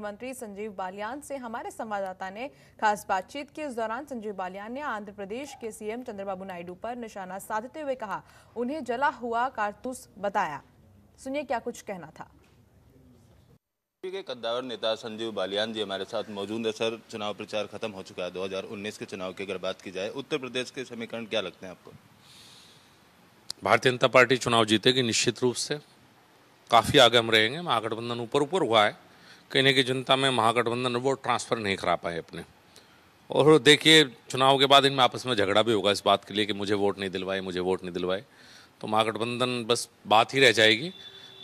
मंत्री संजीव बालियान से हमारे संवाददाता ने खास बातचीत की इस दौरान संजीव बालियान ने आंध्र प्रदेश के सीएम चंद्रबाबू नायडू पर निशाना साधते हुए कहा उन्हें जला हुआ कारतूस बताया सुनिए क्या कुछ कहना था के कद्दावर नेता संजीव बालियान जी हमारे साथ मौजूद है सर चुनाव प्रचार खत्म हो चुका है 2019 के चुनाव की अगर बात की जाए उत्तर प्रदेश के समीकरण क्या लगते हैं आपको भारतीय जनता पार्टी चुनाव जीतेगी निश्चित रूप से काफ़ी आगे हम रहेंगे महागठबंधन ऊपर ऊपर हुआ है कहने की जनता में महागठबंधन वो ट्रांसफ़र नहीं करा पाए अपने और देखिए चुनाव के बाद इनमें आपस में झगड़ा भी होगा इस बात के लिए कि मुझे वोट नहीं दिलवाए मुझे वोट नहीं दिलवाए तो महागठबंधन बस बात ही रह जाएगी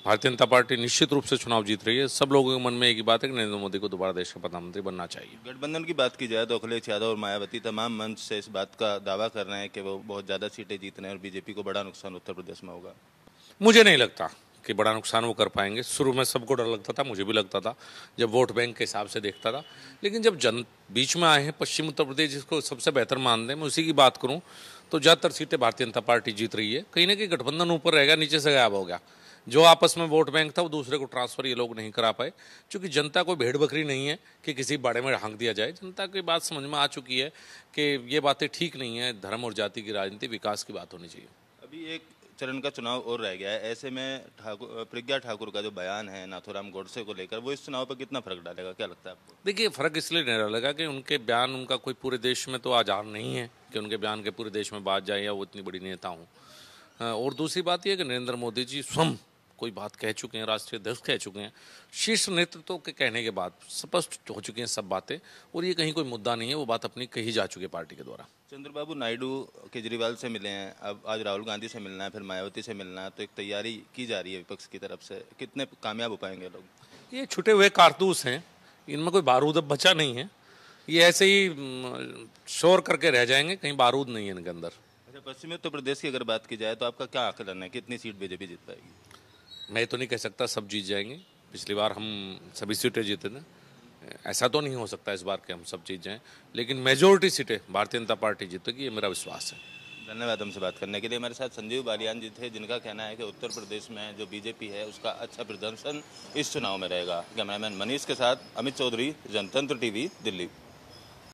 भारतीय जनता पार्टी निश्चित रूप से चुनाव जीत रही है सब लोगों के मन में एक ही बात है कि नरेंद्र मोदी को दोबारा देश का प्रधानमंत्री बनना चाहिए गठबंधन की बात की जाए तो अखिलेश यादव और मायावती तमाम मंच से इस बात का दावा कर रहे हैं कि वो बहुत ज़्यादा सीटें जीत रहे हैं और बीजेपी को बड़ा नुकसान उत्तर प्रदेश में होगा मुझे नहीं लगता कि बड़ा नुकसान वो कर पाएंगे शुरू में सबको डर लगता था मुझे भी लगता था जब वोट बैंक के हिसाब से देखता था लेकिन जब जन बीच में आए हैं पश्चिम उत्तर प्रदेश जिसको सबसे बेहतर मान दें मैं उसी की बात करूँ तो ज़्यादातर सीटें भारतीय जनता पार्टी जीत रही है कहीं ना कहीं गठबंधन ऊपर रहेगा नीचे से गायब हो गया जो आपस में वोट बैंक था वो दूसरे को ट्रांसफर ये लोग नहीं करा पाए क्योंकि जनता कोई भेड़ बकरी नहीं है कि किसी बाड़े में ढांक दिया जाए जनता की बात समझ में आ चुकी है कि ये बातें ठीक नहीं है धर्म और जाति की राजनीति विकास की बात होनी चाहिए अभी एक चरण का चुनाव और रह गया है ऐसे में प्रज्ञा ठाकुर का जो बयान है नाथुराम गोडसे को लेकर वो इस चुनाव पर कितना फर्क डालेगा क्या लगता है आपको देखिए फर्क इसलिए नहीं डालेगा कि उनके बयान उनका कोई पूरे देश में तो आजार नहीं है कि उनके बयान के पूरे देश में बात जाए या वो इतनी बड़ी नेता हूँ और दूसरी बात यह कि नरेंद्र मोदी जी स्वयं कोई बात कह चुके हैं राष्ट्रीय अध्यक्ष कह चुके हैं शीर्ष नेतृत्व के कहने के बाद स्पष्ट हो चुकी हैं सब बातें और ये कहीं कोई मुद्दा नहीं है वो बात अपनी कही जा चुकी है पार्टी के द्वारा चंद्रबाबू नायडू केजरीवाल से मिले हैं अब आज राहुल गांधी से मिलना है फिर मायावती से मिलना है तो एक तैयारी की जा रही है विपक्ष की तरफ से कितने कामयाब हो पाएंगे लोग ये छुटे हुए कारतूस हैं इनमें कोई बारूद अब बचा नहीं है ये ऐसे ही शोर करके रह जाएंगे कहीं बारूद नहीं है इनके अंदर अच्छा पश्चिमी उत्तर प्रदेश की अगर बात की जाए तो आपका क्या आकलन है कितनी सीट बीजेपी जीत पाएगी मैं तो नहीं कह सकता सब जीत जाएंगे पिछली बार हम सभी सीटें जीते थे ऐसा तो नहीं हो सकता इस बार के हम सब जीत जाएं लेकिन मेजोरिटी सीटें भारतीय जनता पार्टी जीतेगी ये मेरा विश्वास है धन्यवाद हमसे बात करने के लिए मेरे साथ संजीव बालियान जी थे जिनका कहना है कि उत्तर प्रदेश में जो बीजेपी है उसका अच्छा प्रदर्शन इस चुनाव में रहेगा कैमरामैन मनीष के साथ अमित चौधरी जनतंत्र टीवी दिल्ली